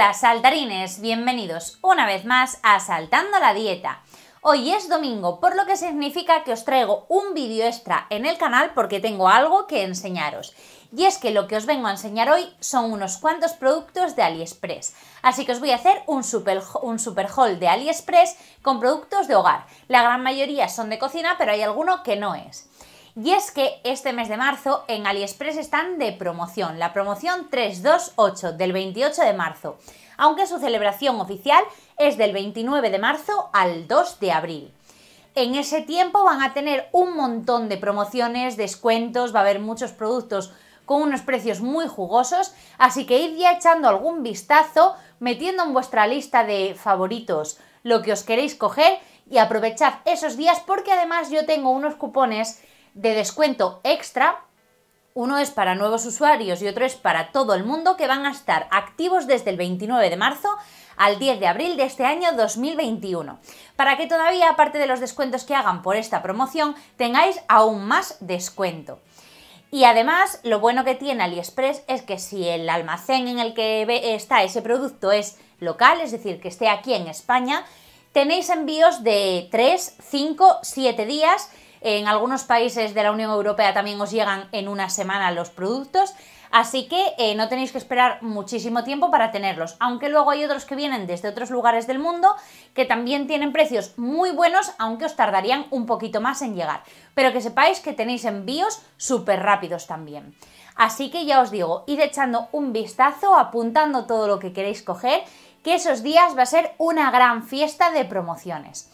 Hola saltarines, bienvenidos una vez más a Saltando la Dieta. Hoy es domingo, por lo que significa que os traigo un vídeo extra en el canal porque tengo algo que enseñaros. Y es que lo que os vengo a enseñar hoy son unos cuantos productos de AliExpress. Así que os voy a hacer un super, un super haul de AliExpress con productos de hogar. La gran mayoría son de cocina, pero hay alguno que no es. Y es que este mes de marzo en AliExpress están de promoción, la promoción 328 del 28 de marzo, aunque su celebración oficial es del 29 de marzo al 2 de abril. En ese tiempo van a tener un montón de promociones, descuentos, va a haber muchos productos con unos precios muy jugosos, así que id ya echando algún vistazo, metiendo en vuestra lista de favoritos lo que os queréis coger y aprovechad esos días porque además yo tengo unos cupones de descuento extra. Uno es para nuevos usuarios y otro es para todo el mundo que van a estar activos desde el 29 de marzo al 10 de abril de este año 2021, para que todavía, aparte de los descuentos que hagan por esta promoción, tengáis aún más descuento. Y además, lo bueno que tiene AliExpress es que si el almacén en el que está ese producto es local, es decir, que esté aquí en España, tenéis envíos de 3, 5, 7 días en algunos países de la Unión Europea también os llegan en una semana los productos. Así que eh, no tenéis que esperar muchísimo tiempo para tenerlos, aunque luego hay otros que vienen desde otros lugares del mundo que también tienen precios muy buenos, aunque os tardarían un poquito más en llegar. Pero que sepáis que tenéis envíos súper rápidos también. Así que ya os digo, id echando un vistazo, apuntando todo lo que queréis coger, que esos días va a ser una gran fiesta de promociones.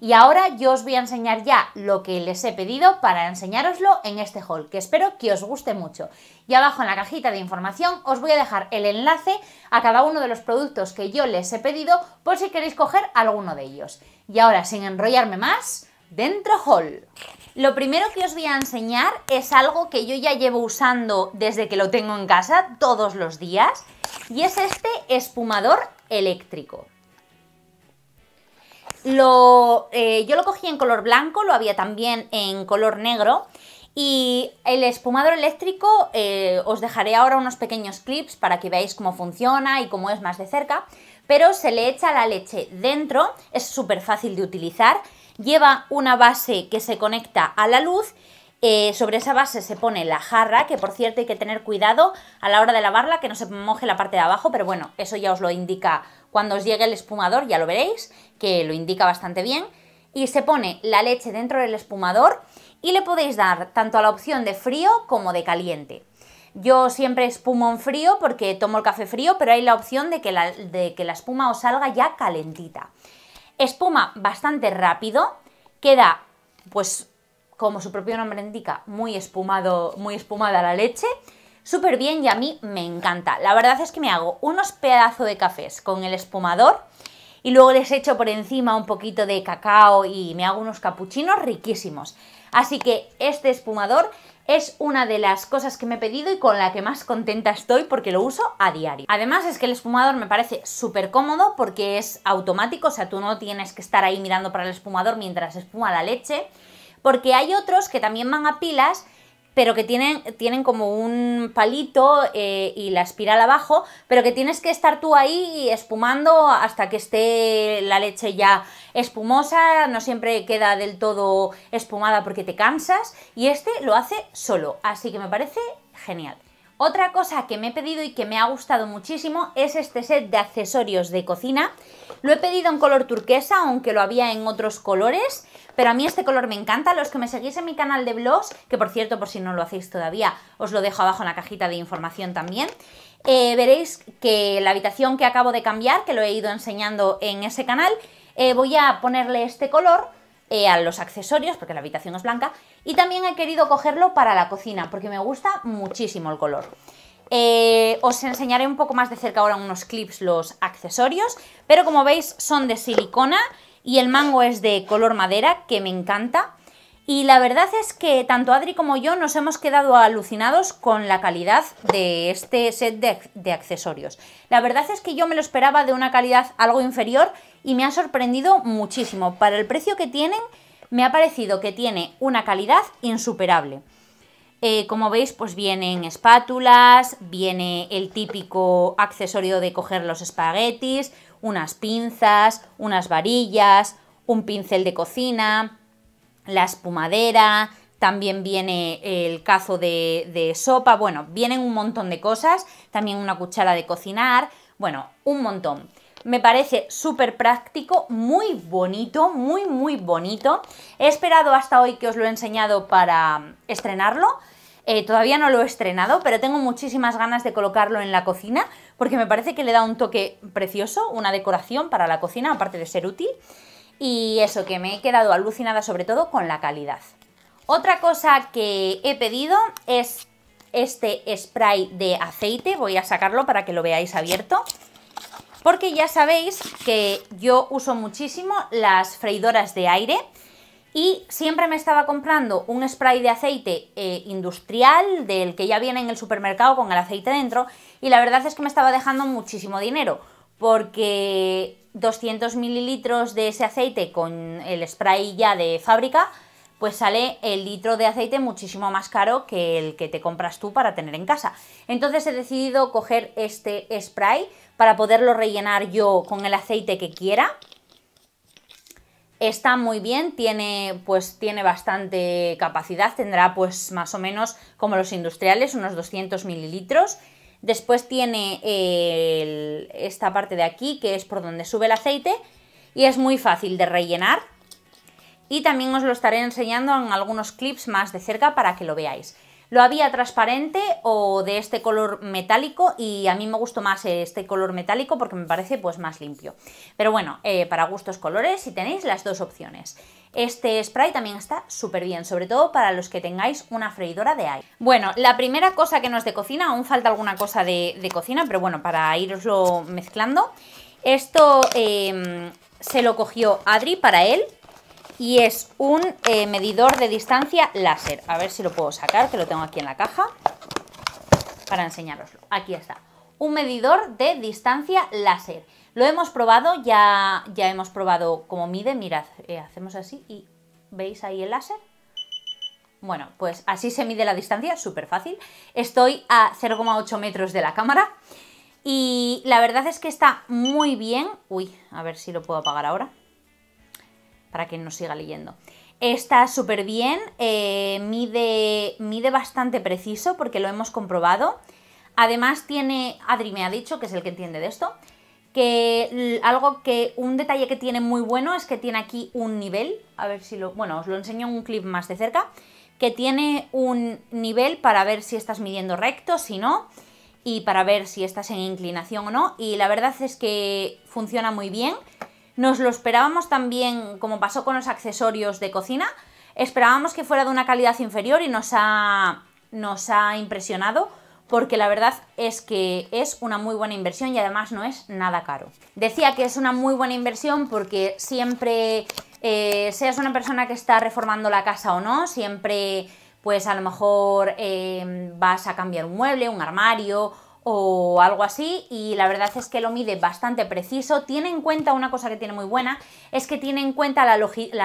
Y ahora yo os voy a enseñar ya lo que les he pedido para enseñároslo en este haul, que espero que os guste mucho. Y abajo en la cajita de información os voy a dejar el enlace a cada uno de los productos que yo les he pedido por si queréis coger alguno de ellos. Y ahora, sin enrollarme más, dentro haul. Lo primero que os voy a enseñar es algo que yo ya llevo usando desde que lo tengo en casa todos los días y es este espumador eléctrico. Eh, yo lo cogí en color blanco, lo había también en color negro. Y el espumador eléctrico, eh, os dejaré ahora unos pequeños clips para que veáis cómo funciona y cómo es más de cerca, pero se le echa la leche dentro, es súper fácil de utilizar, lleva una base que se conecta a la luz eh, sobre esa base se pone la jarra, que por cierto hay que tener cuidado a la hora de lavarla, que no se moje la parte de abajo, pero bueno, eso ya os lo indica cuando os llegue el espumador, ya lo veréis, que lo indica bastante bien. Y se pone la leche dentro del espumador y le podéis dar tanto a la opción de frío como de caliente. Yo siempre espumo en frío porque tomo el café frío, pero hay la opción de que la, de que la espuma os salga ya calentita. Espuma bastante rápido, queda pues como su propio nombre indica, muy espumado, muy espumada la leche. Súper bien y a mí me encanta. La verdad es que me hago unos pedazos de cafés con el espumador y luego les echo por encima un poquito de cacao y me hago unos capuchinos riquísimos. Así que este espumador es una de las cosas que me he pedido y con la que más contenta estoy porque lo uso a diario. Además es que el espumador me parece súper cómodo porque es automático, o sea, tú no tienes que estar ahí mirando para el espumador mientras espuma la leche. Porque hay otros que también van a pilas, pero que tienen, tienen como un palito eh, y la espiral abajo, pero que tienes que estar tú ahí espumando hasta que esté la leche ya espumosa, no siempre queda del todo espumada porque te cansas, y este lo hace solo, así que me parece genial. Otra cosa que me he pedido y que me ha gustado muchísimo es este set de accesorios de cocina. Lo he pedido en color turquesa, aunque lo había en otros colores, pero a mí este color me encanta. Los que me seguís en mi canal de blogs, que por cierto, por si no lo hacéis todavía, os lo dejo abajo en la cajita de información también, eh, veréis que la habitación que acabo de cambiar, que lo he ido enseñando en ese canal, eh, voy a ponerle este color eh, a los accesorios, porque la habitación es blanca, y también he querido cogerlo para la cocina, porque me gusta muchísimo el color. Eh, os enseñaré un poco más de cerca ahora unos clips los accesorios, pero como veis son de silicona y el mango es de color madera, que me encanta. Y la verdad es que tanto Adri como yo nos hemos quedado alucinados con la calidad de este set de accesorios. La verdad es que yo me lo esperaba de una calidad algo inferior y me ha sorprendido muchísimo. Para el precio que tienen, me ha parecido que tiene una calidad insuperable. Eh, como veis, pues vienen espátulas, viene el típico accesorio de coger los espaguetis, unas pinzas, unas varillas, un pincel de cocina, la espumadera, también viene el cazo de, de sopa, bueno, vienen un montón de cosas, también una cuchara de cocinar, bueno, un montón. Me parece súper práctico, muy bonito, muy muy bonito. He esperado hasta hoy que os lo he enseñado para mm, estrenarlo. Eh, todavía no lo he estrenado, pero tengo muchísimas ganas de colocarlo en la cocina porque me parece que le da un toque precioso, una decoración para la cocina, aparte de ser útil. Y eso, que me he quedado alucinada sobre todo con la calidad. Otra cosa que he pedido es este spray de aceite. Voy a sacarlo para que lo veáis abierto porque ya sabéis que yo uso muchísimo las freidoras de aire y siempre me estaba comprando un spray de aceite eh, industrial del que ya viene en el supermercado con el aceite dentro y la verdad es que me estaba dejando muchísimo dinero porque 200 mililitros de ese aceite con el spray ya de fábrica pues sale el litro de aceite muchísimo más caro que el que te compras tú para tener en casa. Entonces he decidido coger este spray para poderlo rellenar yo con el aceite que quiera. Está muy bien, tiene, pues, tiene bastante capacidad, tendrá pues más o menos como los industriales, unos 200 mililitros. Después tiene esta parte de aquí, que es por donde sube el aceite, y es muy fácil de rellenar. Y también os lo estaré enseñando en algunos clips más de cerca para que lo veáis. Lo había transparente o de este color metálico y a mí me gustó más este color metálico porque me parece pues más limpio. Pero bueno, eh, para gustos colores si tenéis las dos opciones. Este spray también está súper bien, sobre todo para los que tengáis una freidora de aire. Bueno, la primera cosa que no es de cocina, aún falta alguna cosa de, de cocina, pero bueno, para iroslo mezclando. Esto em, se lo cogió Adri para él, y es un eh, medidor de distancia láser. A ver si lo puedo sacar, que lo tengo aquí en la caja para enseñaroslo. Aquí está. Un medidor de distancia láser. Lo hemos probado, ya, ya hemos probado cómo mide. Mirad, eh, hacemos así y ¿veis ahí el láser? Bueno, pues así se mide la distancia, súper fácil. Estoy a 0,8 metros de la cámara y la verdad es que está muy bien. Uy, a ver si lo puedo apagar ahora para que nos siga leyendo. Está súper bien, eh, mide, mide bastante preciso porque lo hemos comprobado. Además tiene, Adri me ha dicho, que es el que entiende de esto, que algo que, un detalle que tiene muy bueno es que tiene aquí un nivel, a ver si lo, bueno, os lo enseño en un clip más de cerca, que tiene un nivel para ver si estás midiendo recto, si no, y para ver si estás en inclinación o no, y la verdad es que funciona muy bien. Nos lo esperábamos también, como pasó con los accesorios de cocina, esperábamos que fuera de una calidad inferior y nos ha, nos ha impresionado porque la verdad es que es una muy buena inversión y además no es nada caro. Decía que es una muy buena inversión porque siempre, eh, seas una persona que está reformando la casa o no, siempre pues a lo mejor eh, vas a cambiar un mueble, un armario o algo así y la verdad es que lo mide bastante preciso. Tiene en cuenta una cosa que tiene muy buena, es que tiene en cuenta la,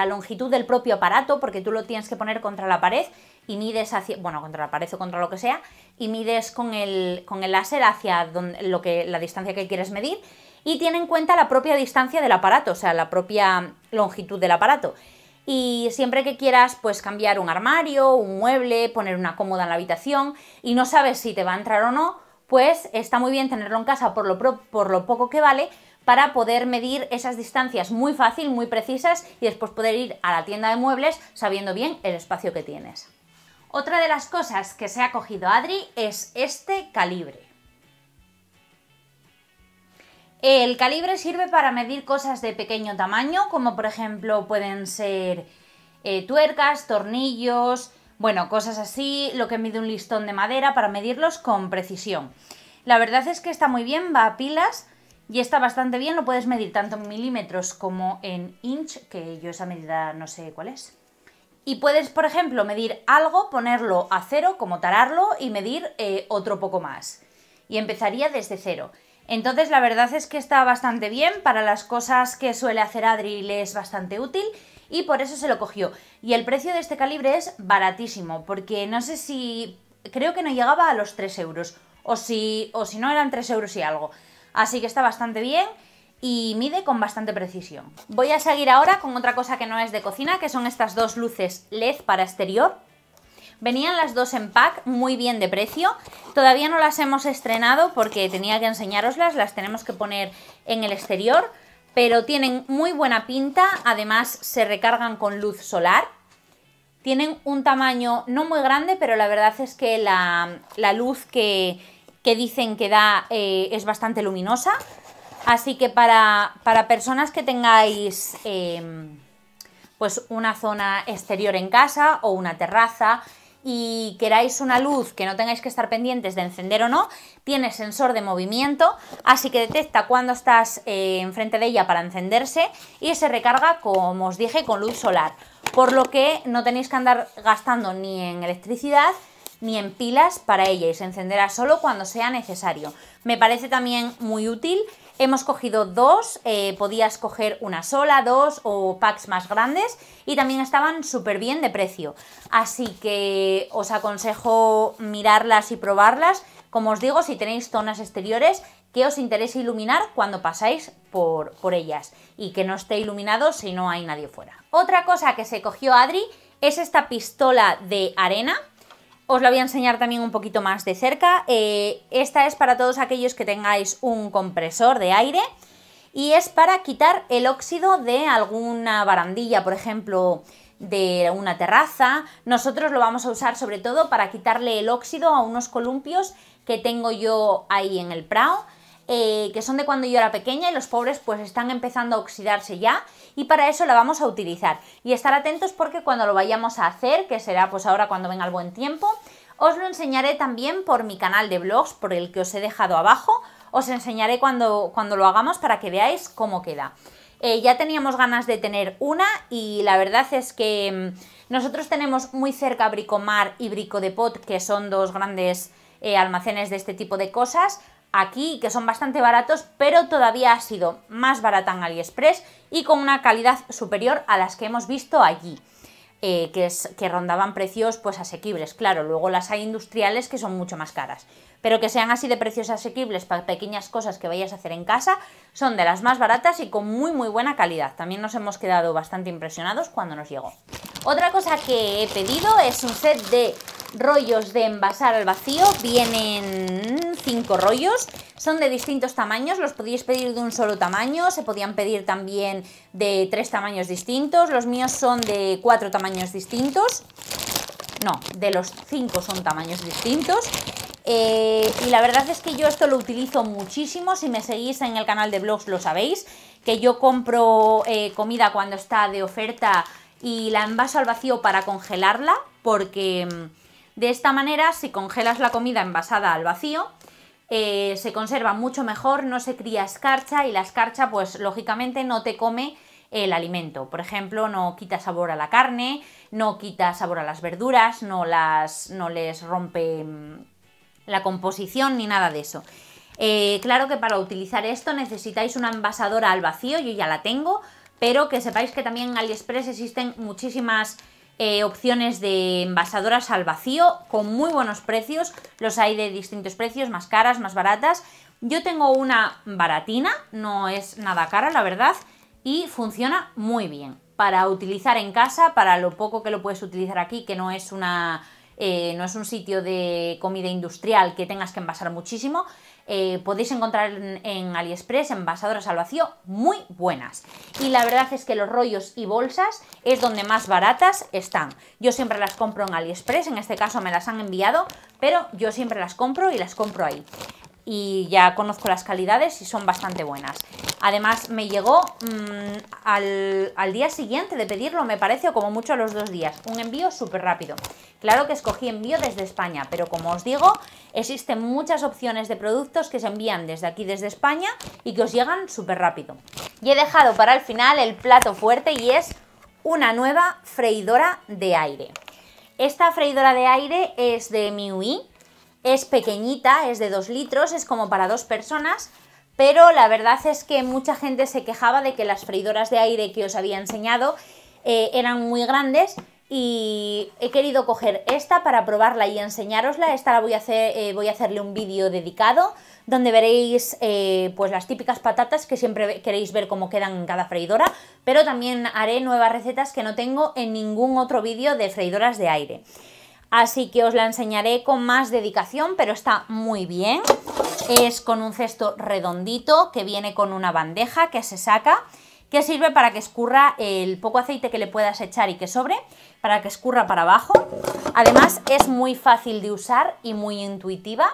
longitud del propio aparato porque tú lo tienes que poner contra la pared y mides hacia, bueno, contra la pared o contra lo que sea y mides con el, con el láser hacia donde, lo que, la distancia que quieres medir y tiene en cuenta la propia distancia del aparato, o sea, la propia longitud del aparato. Y siempre que quieras, pues cambiar un armario, un mueble, poner una cómoda en la habitación y no sabes si te va a entrar o no, pues está muy bien tenerlo en casa por lo, poco que vale para poder medir esas distancias muy fácil, muy precisas y después poder ir a la tienda de muebles sabiendo bien el espacio que tienes. Otra de las cosas que se ha cogido Adri es este calibre. El calibre sirve para medir cosas de pequeño tamaño, como por ejemplo pueden ser eh, tuercas, tornillos, bueno, cosas así, lo que mide un listón de madera para medirlos con precisión. La verdad es que está muy bien, va a pilas y está bastante bien, lo puedes medir tanto en milímetros como en inch, que yo esa medida no sé cuál es. Y puedes, por ejemplo, medir algo, ponerlo a cero, como tararlo, y medir eh, otro poco más. Y empezaría desde cero. Entonces la verdad es que está bastante bien, para las cosas que suele hacer Adri le es bastante útil y por eso se lo cogió. Y el precio de este calibre es baratísimo, porque no sé si... creo que no llegaba a los 3 euros, o si, o si no eran 3 euros y algo. Así que está bastante bien y mide con bastante precisión. Voy a seguir ahora con otra cosa que no es de cocina, que son estas dos luces LED para exterior. Venían las dos en pack, muy bien de precio. Todavía no las hemos estrenado porque tenía que enseñároslas, las tenemos que poner en el exterior pero tienen muy buena pinta, además se recargan con luz solar. Tienen un tamaño no muy grande, pero la verdad es que la, luz que, dicen que da eh, es bastante luminosa. Así que para, personas que tengáis em, pues una zona exterior en casa o una terraza, y queráis una luz que no tengáis que estar pendientes de encender o no, tiene sensor de movimiento, así que detecta cuando estás eh, enfrente de ella para encenderse y se recarga, como os dije, con luz solar, por lo que no tenéis que andar gastando ni en electricidad ni en pilas para ella y se encenderá solo cuando sea necesario. Me parece también muy útil Hemos cogido dos, eh, podías coger una sola, dos o packs más grandes y también estaban súper bien de precio. Así que os aconsejo mirarlas y probarlas. Como os digo, si tenéis zonas exteriores que os interese iluminar cuando pasáis por, por ellas y que no esté iluminado si no hay nadie fuera. Otra cosa que se cogió Adri es esta pistola de arena os la voy a enseñar también un poquito más de cerca. Eh, esta es para todos aquellos que tengáis un compresor de aire y es para quitar el óxido de alguna barandilla, por ejemplo, de una terraza. Nosotros lo vamos a usar sobre todo para quitarle el óxido a unos columpios que tengo yo ahí en el prado. Eh, que son de cuando yo era pequeña y los pobres pues están empezando a oxidarse ya y para eso la vamos a utilizar. Y estar atentos porque cuando lo vayamos a hacer, que será pues ahora cuando venga el buen tiempo, os lo enseñaré también por mi canal de blogs, por el que os he dejado abajo, os enseñaré cuando, cuando lo hagamos para que veáis cómo queda. Eh, ya teníamos ganas de tener una y la verdad es que mm, nosotros tenemos muy cerca Bricomar y Brico de Pot, que son dos grandes eh, almacenes de este tipo de cosas, aquí, que son bastante baratos, pero todavía ha sido más barata en AliExpress y con una calidad superior a las que hemos visto allí. Eh, que, que, rondaban precios pues asequibles, claro, luego las hay industriales que son mucho más caras, pero que sean así de precios asequibles para pequeñas cosas que vayas a hacer en casa, son de las más baratas y con muy muy buena calidad, también nos hemos quedado bastante impresionados cuando nos llegó. Otra cosa que he pedido es un set de rollos de envasar al vacío, vienen rollos, son de distintos tamaños, los podíais pedir de un solo tamaño, se podían pedir también de tres tamaños distintos, los míos son de cuatro tamaños distintos, no, de los cinco son tamaños distintos. Eh, y la verdad es que yo esto lo utilizo muchísimo, si me seguís en el canal de blogs lo sabéis, que yo compro eh, comida cuando está de oferta y la envaso al vacío para congelarla, porque mm, de esta manera si congelas la comida envasada al vacío, eh, se conserva mucho mejor, no se cría escarcha y la escarcha pues lógicamente no te come el alimento. Por ejemplo, no quita sabor a la carne, no quita sabor a las verduras, no, las, no les rompe mm, la composición ni nada de eso. Eh, claro que para utilizar esto necesitáis una envasadora al vacío, yo ya la tengo, pero que sepáis que también en AliExpress existen muchísimas eh, opciones de envasadoras al vacío con muy buenos precios. Los hay de distintos precios, más caras, más baratas. Yo tengo una baratina, no es nada cara la verdad, y funciona muy bien para utilizar en casa, para lo poco que lo puedes utilizar aquí, que no es una eh, no es un sitio de comida industrial que tengas que envasar muchísimo, eh, podéis encontrar en, en AliExpress envasadoras al vacío muy buenas. Y la verdad es que los rollos y bolsas es donde más baratas están. Yo siempre las compro en AliExpress, en este caso me las han enviado, pero yo siempre las compro y las compro ahí y ya conozco las calidades y son bastante buenas. Además me llegó mm, al, día siguiente de pedirlo, me parece, como mucho a los dos días, un envío súper rápido. Claro que escogí envío desde España, pero como os digo, existen muchas opciones de productos que se envían desde aquí, desde España, y que os llegan súper rápido. Y he dejado para el final el plato fuerte y es una nueva freidora de aire. Esta freidora de aire es de MIUI, es pequeñita, es de 2 litros, es como para dos personas, pero la verdad es que mucha gente se quejaba de que las freidoras de aire que os había enseñado eh, eran muy grandes y he querido coger esta para probarla y enseñarosla Esta la voy a hacer, eh, voy a hacerle un vídeo dedicado donde veréis eh, pues las típicas patatas que siempre queréis ver cómo quedan en cada freidora, pero también haré nuevas recetas que no tengo en ningún otro vídeo de freidoras de aire así que os la enseñaré con más dedicación, pero está muy bien. Es con un cesto redondito que viene con una bandeja que se saca, que sirve para que escurra el poco aceite que le puedas echar y que sobre, para que escurra para abajo. Además es muy fácil de usar y muy intuitiva.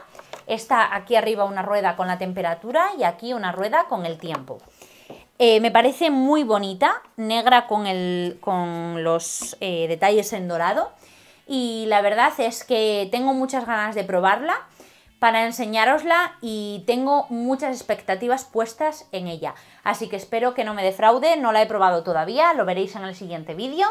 Está aquí arriba una rueda con la temperatura y aquí una rueda con el tiempo. Eh, me parece muy bonita, negra con, los eh, detalles en dorado y la verdad es que tengo muchas ganas de probarla para enseñarosla y tengo muchas expectativas puestas en ella. Así que espero que no me defraude, no la he probado todavía, lo veréis en el siguiente vídeo,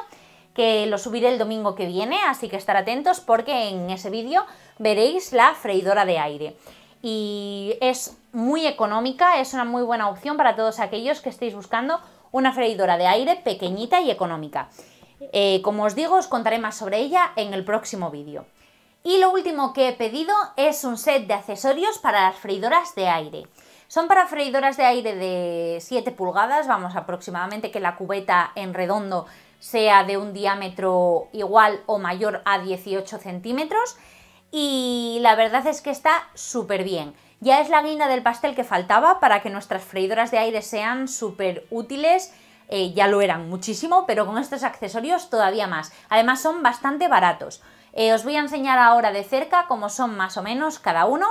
que lo subiré el domingo que viene, así que estar atentos porque en ese vídeo veréis la freidora de aire. Y es muy económica, es una muy buena opción para todos aquellos que estéis buscando una freidora de aire pequeñita y económica. Eh, como os digo, os contaré más sobre ella en el próximo vídeo. Y lo último que he pedido es un set de accesorios para las freidoras de aire. Son para freidoras de aire de 7 pulgadas, vamos aproximadamente que la cubeta en redondo sea de un diámetro igual o mayor a 18 centímetros y la verdad es que está súper bien. Ya es la guinda del pastel que faltaba para que nuestras freidoras de aire sean súper útiles eh, ya lo eran muchísimo, pero con estos accesorios todavía más. Además son bastante baratos. Eh, os voy a enseñar ahora de cerca cómo son más o menos cada uno,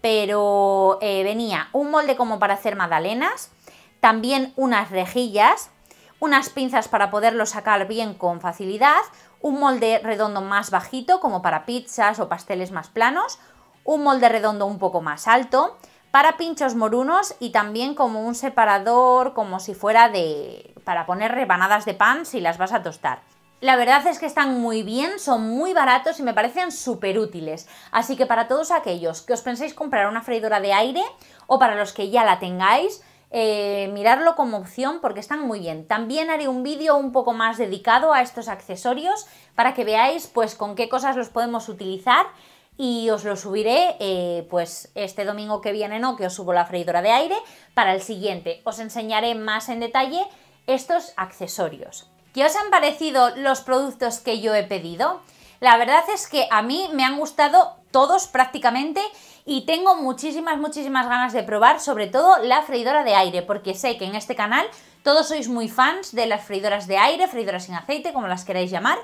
pero eh, venía un molde como para hacer magdalenas, también unas rejillas, unas pinzas para poderlo sacar bien con facilidad, un molde redondo más bajito como para pizzas o pasteles más planos, un molde redondo un poco más alto, para pinchos morunos y también como un separador, como si fuera de para poner rebanadas de pan si las vas a tostar. La verdad es que están muy bien, son muy baratos y me parecen súper útiles. Así que para todos aquellos que os penséis comprar una freidora de aire o para los que ya la tengáis, eh, mirarlo como opción porque están muy bien. También haré un vídeo un poco más dedicado a estos accesorios para que veáis pues con qué cosas los podemos utilizar y os lo subiré eh, pues este domingo que viene no, que os subo la freidora de aire, para el siguiente os enseñaré más en detalle estos accesorios. ¿Qué os han parecido los productos que yo he pedido? La verdad es que a mí me han gustado todos prácticamente y tengo muchísimas, muchísimas ganas de probar sobre todo la freidora de aire porque sé que en este canal todos sois muy fans de las freidoras de aire, freidoras sin aceite, como las queráis llamar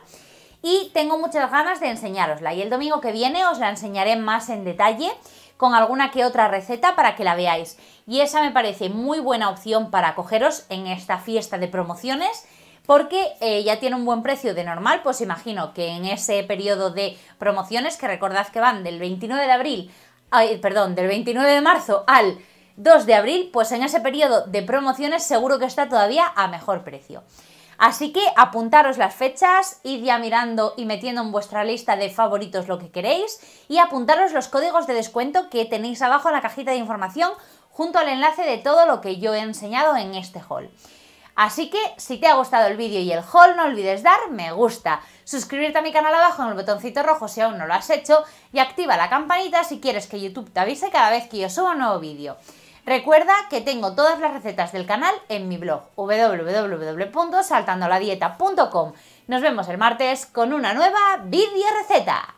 y tengo muchas ganas de enseñarosla y el domingo que viene os la enseñaré más en detalle con alguna que otra receta para que la veáis. Y esa me parece muy buena opción para cogeros en esta fiesta de promociones porque eh, ya tiene un buen precio de normal, pues imagino que en ese periodo de promociones, que recordad que van del 29 de abril, perdón, del 29 de marzo al 2 de abril, pues en ese periodo de promociones seguro que está todavía a mejor precio. Así que apuntaros las fechas, id ya mirando y metiendo en vuestra lista de favoritos lo que queréis y apuntaros los códigos de descuento que tenéis abajo en la cajita de información junto al enlace de todo lo que yo he enseñado en este haul. Así que si te ha gustado el vídeo y el haul no olvides dar me gusta, suscribirte a mi canal abajo en el botoncito rojo si aún no lo has hecho y activa la campanita si quieres que YouTube te avise cada vez que yo suba un nuevo vídeo. Recuerda que tengo todas las recetas del canal en mi blog www.saltandoladieta.com. Nos vemos el martes con una nueva video receta.